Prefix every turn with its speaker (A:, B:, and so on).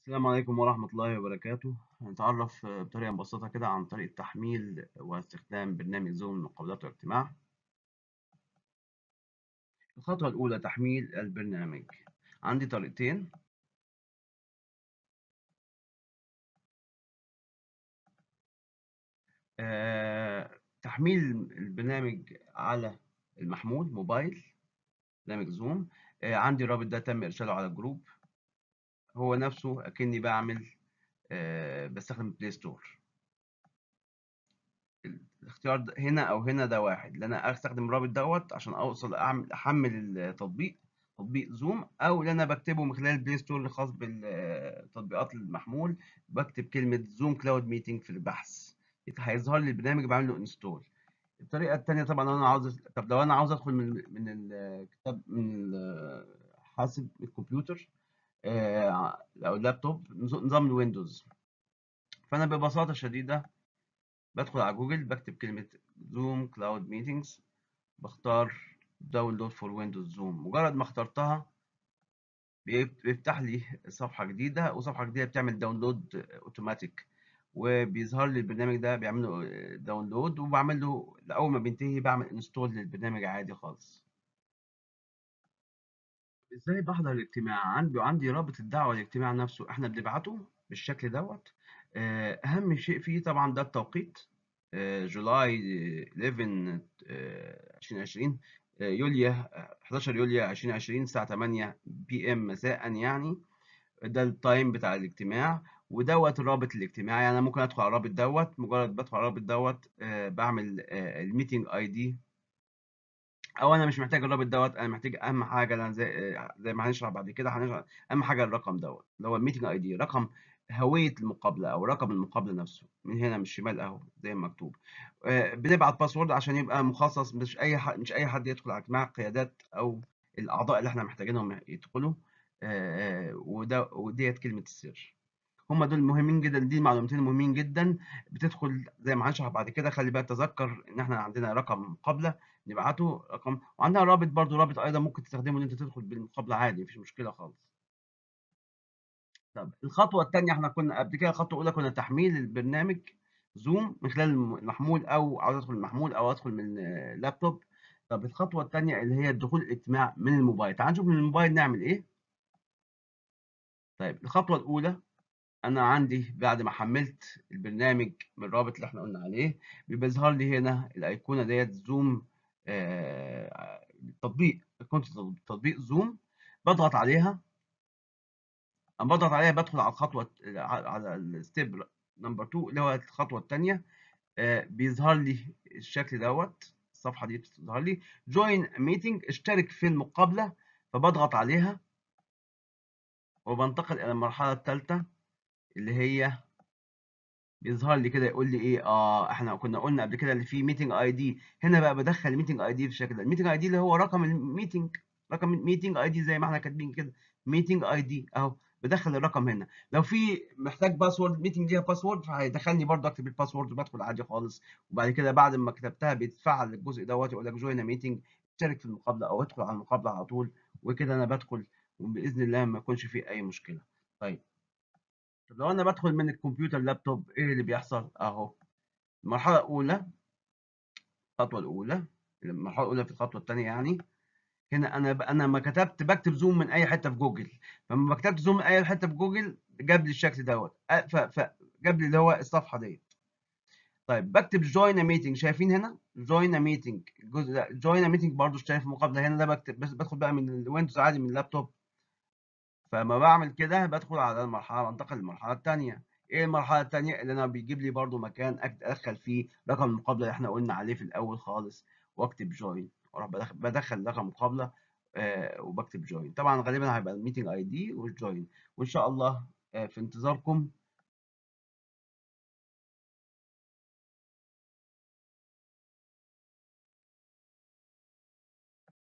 A: السلام عليكم ورحمة الله وبركاته هنتعرف بطريقة مبسطة كده عن طريقة تحميل واستخدام برنامج زوم لمقابلات واجتماع الخطوة الأولى تحميل البرنامج عندي طريقتين آه، تحميل البرنامج على المحمول موبايل برنامج زوم آه، عندي رابط ده تم إرساله على الجروب هو نفسه أكني بعمل آه، بستخدم بلاي ستور الاختيار هنا أو هنا ده واحد لأن أنا أستخدم رابط دوت عشان أوصل أعمل أحمل التطبيق تطبيق زوم او اللي انا بكتبه من خلال البلاي ستور الخاص بالتطبيقات المحمول بكتب كلمه زوم كلاود ميتنج في البحث هيظهر لي البرنامج بعمل له انستول الطريقه الثانيه طبعا لو انا عاوز طب لو انا عاوز ادخل من من الكتاب من حاسب الكمبيوتر او آه، اللابتوب نظام الويندوز فانا ببساطه شديده بدخل على جوجل بكتب كلمه زوم كلاود ميتينجز بختار داونلود فور ويندوز زوم مجرد ما اخترتها بيفتح لي صفحه جديده وصفحه جديده بتعمل داونلود اوتوماتيك وبيظهر لي البرنامج ده بيعمله داونلود وبعمل له اول ما بينتهي بعمل انستول للبرنامج عادي خالص ازاي بحضر الاجتماع عندي عندي رابط الدعوه للاجتماع نفسه احنا بنبعته بالشكل دوت آه، اهم شيء فيه طبعا ده التوقيت آه، جولاي 11 2020 آه، يوليو 11 يوليو 2020 الساعه 8 بي ام مساء يعني ده التايم بتاع الاجتماع ودوت رابط الاجتماع يعني انا ممكن ادخل على الرابط دوت مجرد بدخل على الرابط دوت بعمل الميتنج اي دي او انا مش محتاج الرابط دوت انا محتاج اهم حاجه انا زي زي ما هنشرح بعد كده هنشرح اهم حاجه الرقم دوت اللي هو الميتنج اي دي رقم هويه المقابله او رقم المقابله نفسه من هنا من الشمال اهو زي ما مكتوب آه، بنبعت باسورد عشان يبقى مخصص مش اي حد مش اي حد يدخل على اجتماع القيادات او الاعضاء اللي احنا محتاجينهم يدخلوا آه، آه، وده وديت كلمه السر هم دول مهمين جدًا، دي معلومتين مهمين جدًا، بتدخل زي ما هنشرح بعد كده خلّي بالك تذكّر إن إحنا عندنا رقم مقابلة نبعته رقم وعندنا رابط برضو رابط أيضًا ممكن تستخدمه إن أنت تدخل بالمقابلة عادي مفيش مشكلة خالص. طب الخطوة الثانيه إحنا كنا قبل كده الخطوة الأولى كنا تحميل البرنامج زوم من خلال المحمول أو عاوز أدخل المحمول أو أدخل من اللابتوب. طب الخطوة الثانيه اللي هي الدخول الاجتماع من الموبايل، تعالَ نشوف من الموبايل نعمل إيه. طيب الخطوة الأولى انا عندي بعد ما حملت البرنامج من الرابط اللي احنا قلنا عليه بيظهر لي هنا الايقونه ديت زوم آه تطبيق ايقونه تطبيق زوم بضغط عليها اما بضغط عليها بدخل على الخطوه على الستيب نمبر 2 اللي هو الخطوه الثانيه آه، بيظهر لي الشكل دوت الصفحه دي بتظهر لي جوين ميتنج اشترك في المقابله فبضغط عليها وبنتقل الى المرحله الثالثه اللي هي بيظهر لي كده يقول لي ايه اه احنا كنا قلنا قبل كده اللي في ميتنج اي دي هنا بقى بدخل ميتنج اي دي بالشكل ده الميتنج اي دي اللي هو رقم الميتنج رقم ميتنج اي دي زي ما احنا كاتبين كده ميتنج اي دي اهو بدخل الرقم هنا لو في محتاج باسورد ميتنج ليها باسورد فهيدخلني برده اكتب الباسورد وبدخل عادي خالص وبعد كده بعد ما كتبتها بيتفعل الجزء دوت يقول لك جوين ميتنج اشترك في المقابله او ادخل على المقابله على طول وكده انا بدخل وباذن الله ما يكونش في اي مشكله طيب طب لو انا بدخل من الكمبيوتر لابتوب ايه اللي بيحصل اهو المرحله الاولى الخطوه الاولى المرحله الاولى في الخطوه الثانيه يعني هنا انا انا ما كتبت بكتب زوم من اي حته في جوجل فلما كتبت زوم من اي حته في جوجل جاب لي الشكل دوت فجاب لي اللي هو الصفحه ديت طيب بكتب جوين ا ميتنج شايفين هنا جوين ا ميتنج الجزء ده جوين ميتنج برضه شايف مقابله هنا ده بكتب بس بدخل بقى من الويندوز عادي من اللابتوب فلما بعمل كده بدخل على المرحله بنتقل للمرحله الثانيه ايه المرحله الثانيه اللي انا بيجيب لي برده مكان ادخل فيه رقم المقابله اللي احنا قلنا عليه في الاول خالص واكتب جوين واروح بدخل, رقم مقابله آه، وبكتب جوين طبعا غالبا هيبقى الميتنج اي دي والجوين وان شاء الله آه، في انتظاركم